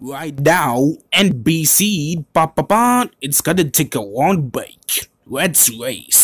right now NBC, pop, pop, it's gonna take a long break. Let's race.